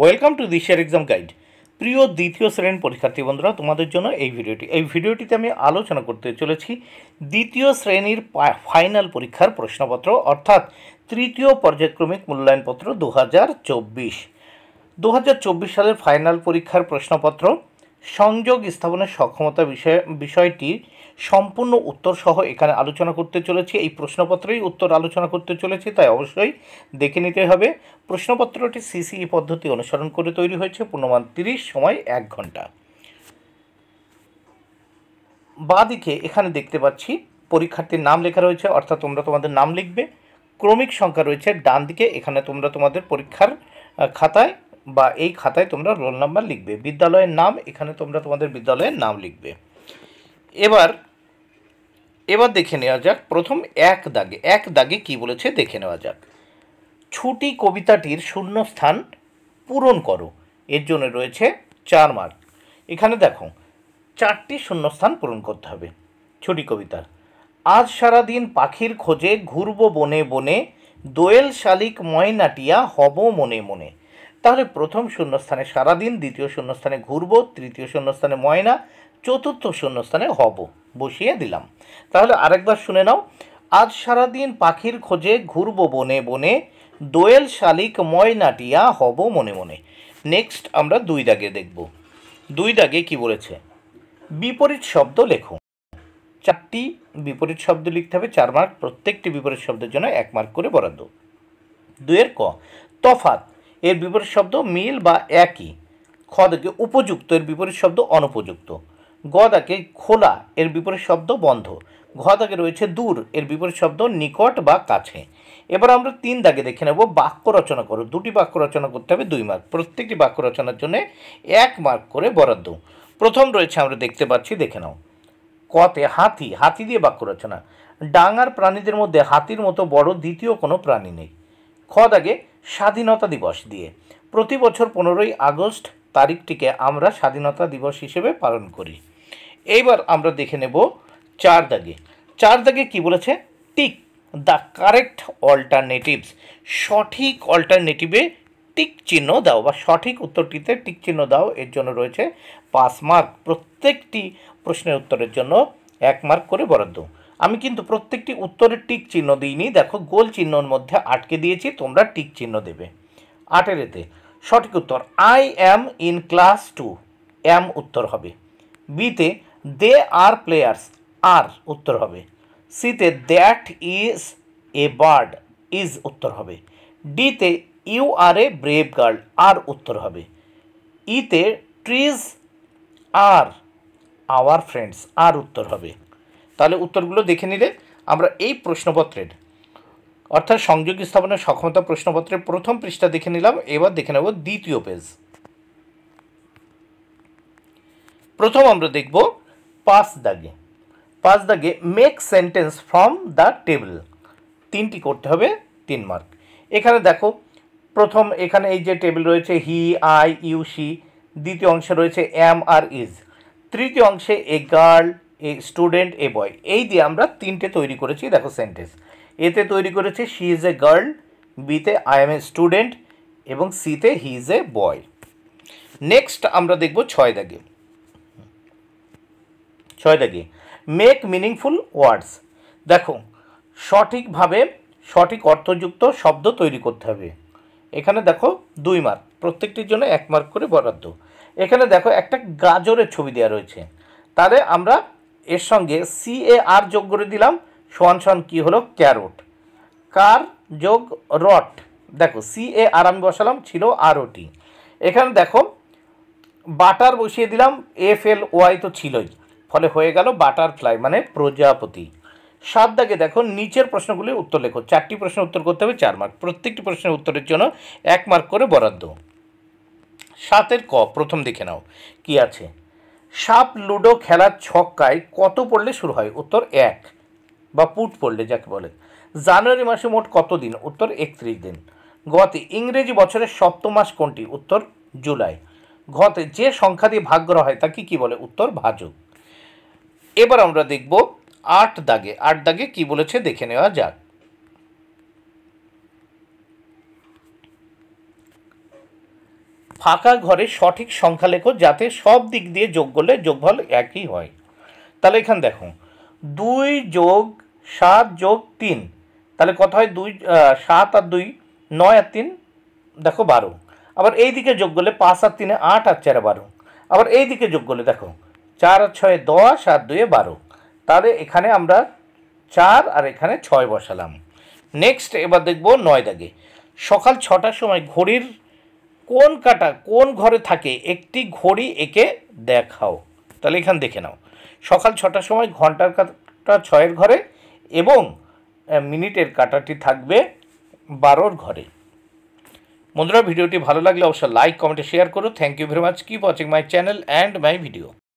welcome to দিশিয়ার exam guide প্রিয় দ্বিতীয় শ্রেণীর পরীক্ষার্থী বন্ধুরা তোমাদের জন্য এই ভিডিওটি এই ভিডিওটিতে আমি আলোচনা করতে চলেছি দ্বিতীয় শ্রেণীর ফাইনাল পরীক্ষার প্রশ্নপত্র অর্থাৎ তৃতীয় পর্যায়ক্রমিক মূল্যায়নপত্র দু হাজার চব্বিশ দু সালের ফাইনাল পরীক্ষার প্রশ্নপত্র সংযোগ স্থাপনের সক্ষমতা বিষয় বিষয়টি সম্পূর্ণ উত্তরসহ এখানে আলোচনা করতে চলেছি এই প্রশ্নপত্রেই উত্তর আলোচনা করতে চলেছি তাই অবশ্যই দেখে নিতে হবে প্রশ্নপত্রটি সিসিই পদ্ধতি অনুসরণ করে তৈরি হয়েছে পূর্ণমান তিরিশ সময় এক ঘন্টা বাদিকে এখানে দেখতে পাচ্ছি পরীক্ষার্থীর নাম লেখা রয়েছে অর্থাৎ তোমরা তোমাদের নাম লিখবে ক্রমিক সংখ্যা রয়েছে ডান দিকে এখানে তোমরা তোমাদের পরীক্ষার খাতায় বা এই খাতায় তোমরা রোল নাম্বার লিখবে বিদ্যালয়ের নাম এখানে তোমরা তোমাদের বিদ্যালয়ের নাম লিখবে এবার এবার দেখে নেওয়া যাক প্রথম এক দাগে এক দাগে কি বলেছে দেখে নেওয়া যাক ছুটি কবিতাটির শূন্যস্থান পূরণ করো এর জন্য রয়েছে চার মার্ক এখানে দেখো চারটি শূন্যস্থান পূরণ করতে হবে ছুটি কবিতার আজ সারাদিন পাখির খোঁজে ঘুরব বনে বনে দোয়েল শালিক ময়নাটিয়া হব মনে মনে তাহলে প্রথম শূন্যস্থানে সারাদিন দ্বিতীয় শূন্যস্থানে ঘুরব তৃতীয় শূন্যস্থানে ময়না চতুর্থ শূন্যস্থানে হব বসিয়ে দিলাম তাহলে আরেকবার শুনে নাও আজ সারাদিন পাখির খোঁজে ঘুরব বনে বনে দোয়েল শালিক ময়নাটিয়া হব মনে মনে নেক্সট আমরা দুই দাগে দেখব দুই দাগে কি বলেছে বিপরীত শব্দ লেখো চারটি বিপরীত শব্দ লিখতে হবে চার মার্ক প্রত্যেকটি বিপরীত শব্দের জন্য এক মার্ক করে বরাদ্দ দুয়ের ক তফাত এর বিপরীত শব্দ মিল বা একই খ দেখে উপযুক্ত এর বিপরীত শব্দ অনুপযুক্ত গ দেখে খোলা এর বিপরীত শব্দ বন্ধ ঘ দাগে রয়েছে দূর এর বিপরীত শব্দ নিকট বা কাছে এবার আমরা তিন দাগে দেখে নেব বাক্য রচনা করো দুটি বাক্য রচনা করতে হবে দুই মার্ক প্রত্যেকটি বাক্য রচনার জন্য এক মার্ক করে বরাদ্দ প্রথম রয়েছে আমরা দেখতে পাচ্ছি দেখে নাও কতে হাতি হাতি দিয়ে বাক্য রচনা ডাঙার প্রাণীদের মধ্যে হাতির মতো বড় দ্বিতীয় কোনো প্রাণী নেই খ দাগে স্বাধীনতা দিবস দিয়ে প্রতি বছর পনেরোই আগস্ট তারিখটিকে আমরা স্বাধীনতা দিবস হিসেবে পালন করি এইবার আমরা দেখে নেব চার দাগে চার দাগে কী বলেছে টিক দ্য কারেক্ট অল্টারনেটিভস সঠিক অল্টারনেটিভে টিক চিহ্ন দাও বা সঠিক উত্তরটিতে টিক চিহ্ন দাও এর জন্য রয়েছে পাঁচ মার্ক প্রত্যেকটি প্রশ্নের উত্তরের জন্য এক মার্ক করে বরাদ্দ আমি কিন্তু প্রত্যেকটি উত্তরের টিক চিহ্ন দিইনি দেখো গোল চিহ্নর মধ্যে আটকে দিয়েছি তোমরা টিক চিহ্ন দেবে আটের এতে সঠিক উত্তর I am in class two am উত্তর হবে বিতে দে আর প্লেয়ার্স আর উত্তর হবে সিতে that is a bird is উত্তর হবে ডিতে you are a brave girl আর উত্তর হবে ইতে ট্রিজ আর আওয়ার ফ্রেন্ডস আর উত্তর হবে তাহলে উত্তরগুলো দেখে নিলে আমরা এই প্রশ্নপত্রের অর্থাৎ সংযোগ স্থাপনের সক্ষমতা প্রশ্নপত্রের প্রথম পৃষ্ঠা দেখে নিলাম এবার দেখে নেব দ্বিতীয় পেজ প্রথম আমরা দেখব পাঁচ দাগে পাঁচ দাগে make sentence from the table তিনটি করতে হবে তিন মার্ক এখানে দেখো প্রথম এখানে এই যে টেবিল রয়েছে হি আই ইউ সি দ্বিতীয় অংশে রয়েছে এম আর ইজ তৃতীয় অংশে এ গার্ল এ স্টুডেন্ট এ বয় এই দিয়ে আমরা তিনটে তৈরি করেছি দেখো সেন্টেন্স এতে তৈরি করেছি শি ইজ এ গার্ল বিতে আই এম এ স্টুডেন্ট এবং সিতে he is a boy next আমরা দেখব ছয় দাগে ছয় দাগে মেক মিনিংফুল ওয়ার্ডস দেখো সঠিকভাবে সঠিক অর্থযুক্ত শব্দ তৈরি করতে হবে এখানে দেখো দুই মার্ক প্রত্যেকটির জন্য এক মার্ক করে বরাদ্দ এখানে দেখো একটা গাজরের ছবি দেওয়া রয়েছে তাহলে আমরা এর সঙ্গে সি এ আর যোগ করে দিলাম সমান সমান কী হলো ক্যারোট কার যোগ রট দেখো সি এ আর আমি বসালাম ছিল আরওটি এখানে দেখো বাটার বসিয়ে দিলাম এফ এল ওয়াই তো ছিলই ফলে হয়ে গেল বাটারফ্লাই মানে প্রজাপতি সাত দাগে দেখো নিচের প্রশ্নগুলি উত্তর লেখো চারটি প্রশ্নের উত্তর করতে হবে চার মার্ক প্রত্যেকটি প্রশ্নের উত্তরের জন্য এক মার্ক করে বরাদ্দ সাতের ক প্রথম দেখে নাও কি আছে সাপ লুডো খেলার ছক্কায় কত পড়লে শুরু হয় উত্তর এক বা পুট পড়লে যাকে বলে জানুয়ারি মাসে মোট কত দিন উত্তর একত্রিশ দিন গতে ইংরেজি বছরের সপ্তম মাস কোনটি উত্তর জুলাই ঘতে যে সংখ্যা দিয়ে ভাগ করা হয় তাকে কি বলে উত্তর ভাজক এবার আমরা দেখব আট দাগে আট দাগে কি বলেছে দেখে নেওয়া যাক ফাঁকা ঘরে সঠিক সংখ্যা লেখো যাতে সব দিক দিয়ে যোগ করলে যোগফল একই হয় তাহলে এখানে দেখো দুই যোগ সাত যোগ তিন তাহলে কত হয় দুই সাত আর দুই নয় আর তিন দেখো বারো আবার এই দিকে যোগ করলে পাঁচ আর তিনে আট আর চারে বারো আবার এই দিকে যোগ করলে দেখো চার আর ছয় দশ আর দুয়ে বারো তাহলে এখানে আমরা চার আর এখানে ছয় বসালাম নেক্সট এবার দেখব নয় দাগে সকাল ছটার সময় ঘড়ির কোন কাটা কোন ঘরে থাকে একটি ঘড়ি একে দেখাও তাহলে এখান দেখে নাও সকাল ছটার সময় ঘন্টার কাটা ছয়ের ঘরে এবং মিনিটের কাটাটি থাকবে বারোর ঘরে বন্ধুরা ভিডিওটি ভালো লাগলে অবশ্যই লাইক কমেন্টে শেয়ার করো thank you very much keep watching my channel and my video